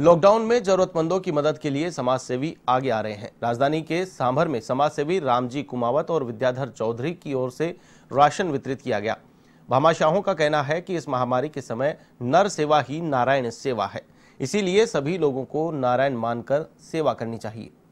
lockdown में जरूरतमंदों की मदद के लिए समाज सेवी आगे आ रहे हैं राजधानी के सांभर में समाज सेवी रामजी कुमावत और विद्याधर चौधरी की ओर से राशन वितरित किया गया भामाशाहों का कहना है कि इस महामारी के समय नर सेवा ही नारायण सेवा है इसीलिए सभी लोगों को नारायण मानकर सेवा करनी चाहिए